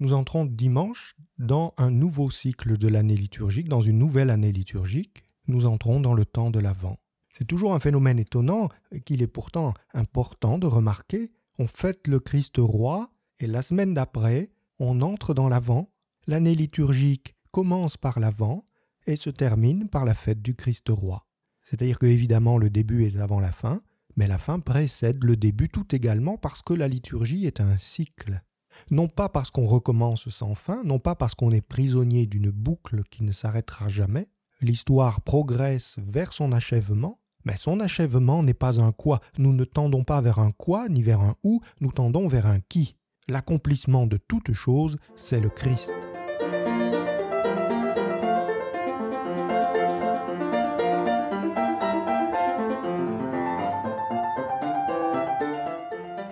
Nous entrons dimanche dans un nouveau cycle de l'année liturgique, dans une nouvelle année liturgique. Nous entrons dans le temps de l'Avent. C'est toujours un phénomène étonnant qu'il est pourtant important de remarquer. On fête le Christ roi et la semaine d'après, on entre dans l'Avent. L'année liturgique commence par l'Avent et se termine par la fête du Christ roi. C'est-à-dire que évidemment le début est avant la fin, mais la fin précède le début tout également parce que la liturgie est un cycle non pas parce qu'on recommence sans fin, non pas parce qu'on est prisonnier d'une boucle qui ne s'arrêtera jamais, l'histoire progresse vers son achèvement, mais son achèvement n'est pas un quoi, nous ne tendons pas vers un quoi ni vers un où, nous tendons vers un qui. L'accomplissement de toute chose, c'est le Christ.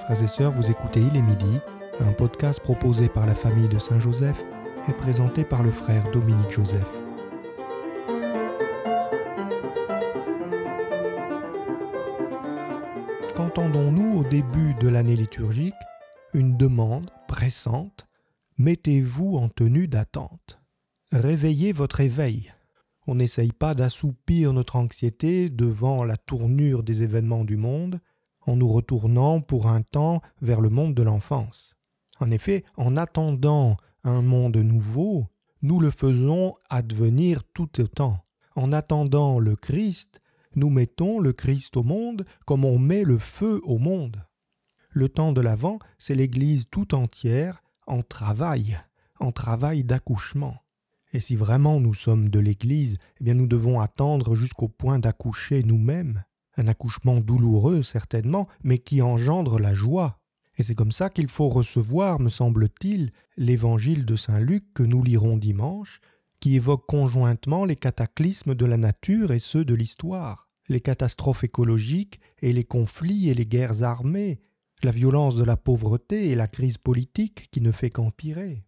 Frères et sœurs, vous écoutez Il est midi, un podcast proposé par la famille de Saint-Joseph et présenté par le frère Dominique Joseph. Qu'entendons-nous au début de l'année liturgique Une demande pressante Mettez-vous en tenue d'attente. Réveillez votre éveil. On n'essaye pas d'assoupir notre anxiété devant la tournure des événements du monde en nous retournant pour un temps vers le monde de l'enfance. En effet, en attendant un monde nouveau, nous le faisons advenir tout autant. En attendant le Christ, nous mettons le Christ au monde comme on met le feu au monde. Le temps de l'Avent, c'est l'Église tout entière en travail, en travail d'accouchement. Et si vraiment nous sommes de l'Église, eh bien nous devons attendre jusqu'au point d'accoucher nous-mêmes. Un accouchement douloureux certainement, mais qui engendre la joie et c'est comme ça qu'il faut recevoir, me semble-t-il, l'évangile de Saint Luc que nous lirons dimanche, qui évoque conjointement les cataclysmes de la nature et ceux de l'histoire, les catastrophes écologiques et les conflits et les guerres armées, la violence de la pauvreté et la crise politique qui ne fait qu'empirer.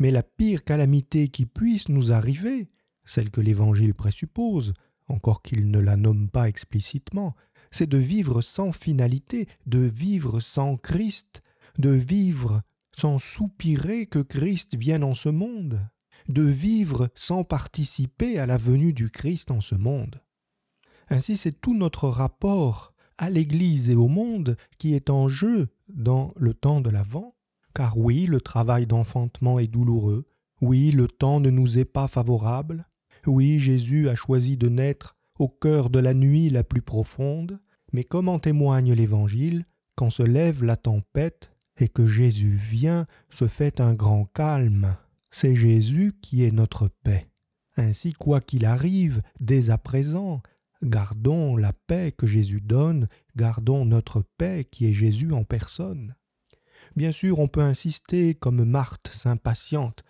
Mais la pire calamité qui puisse nous arriver, celle que l'Évangile présuppose, encore qu'il ne la nomme pas explicitement, c'est de vivre sans finalité, de vivre sans Christ, de vivre sans soupirer que Christ vienne en ce monde, de vivre sans participer à la venue du Christ en ce monde. Ainsi c'est tout notre rapport à l'Église et au monde qui est en jeu dans le temps de l'Avent, car oui, le travail d'enfantement est douloureux, oui, le temps ne nous est pas favorable, oui, Jésus a choisi de naître au cœur de la nuit la plus profonde, mais comme en témoigne l'Évangile, quand se lève la tempête et que Jésus vient, se fait un grand calme. C'est Jésus qui est notre paix. Ainsi, quoi qu'il arrive, dès à présent, gardons la paix que Jésus donne, gardons notre paix qui est Jésus en personne. Bien sûr, on peut insister comme Marthe s'impatiente.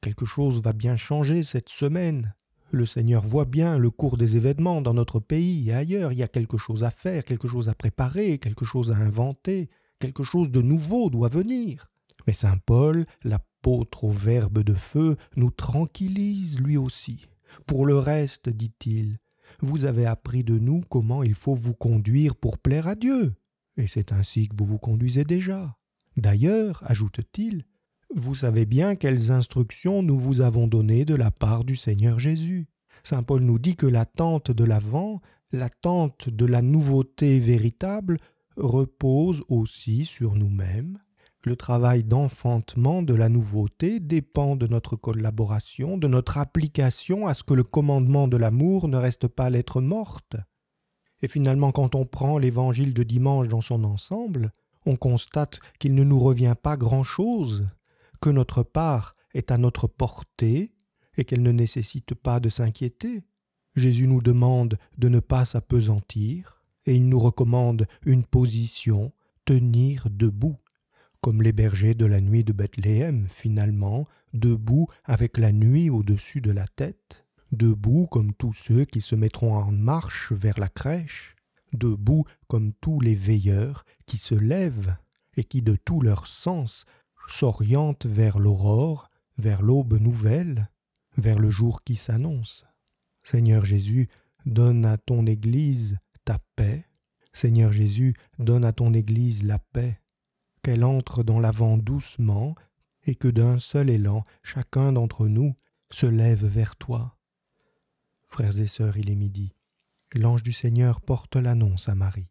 Quelque chose va bien changer cette semaine. Le Seigneur voit bien le cours des événements dans notre pays et ailleurs. Il y a quelque chose à faire, quelque chose à préparer, quelque chose à inventer, quelque chose de nouveau doit venir. Mais Saint Paul, l'apôtre au Verbe de feu, nous tranquillise lui aussi. Pour le reste, dit-il, vous avez appris de nous comment il faut vous conduire pour plaire à Dieu, et c'est ainsi que vous vous conduisez déjà. D'ailleurs, ajoute-t-il, vous savez bien quelles instructions nous vous avons données de la part du Seigneur Jésus. Saint Paul nous dit que l'attente de l'avant, l'attente de la nouveauté véritable, repose aussi sur nous-mêmes. Le travail d'enfantement de la nouveauté dépend de notre collaboration, de notre application à ce que le commandement de l'amour ne reste pas l'être morte. Et finalement, quand on prend l'évangile de dimanche dans son ensemble, on constate qu'il ne nous revient pas grand-chose que notre part est à notre portée et qu'elle ne nécessite pas de s'inquiéter. Jésus nous demande de ne pas s'apesantir et il nous recommande une position, tenir debout, comme les bergers de la nuit de Bethléem, finalement, debout avec la nuit au-dessus de la tête, debout comme tous ceux qui se mettront en marche vers la crèche, debout comme tous les veilleurs qui se lèvent et qui de tout leur sens s'oriente vers l'aurore, vers l'aube nouvelle, vers le jour qui s'annonce. Seigneur Jésus, donne à ton Église ta paix. Seigneur Jésus, donne à ton Église la paix, qu'elle entre dans l'avant doucement, et que d'un seul élan chacun d'entre nous se lève vers toi. Frères et sœurs, il est midi. L'ange du Seigneur porte l'annonce à Marie.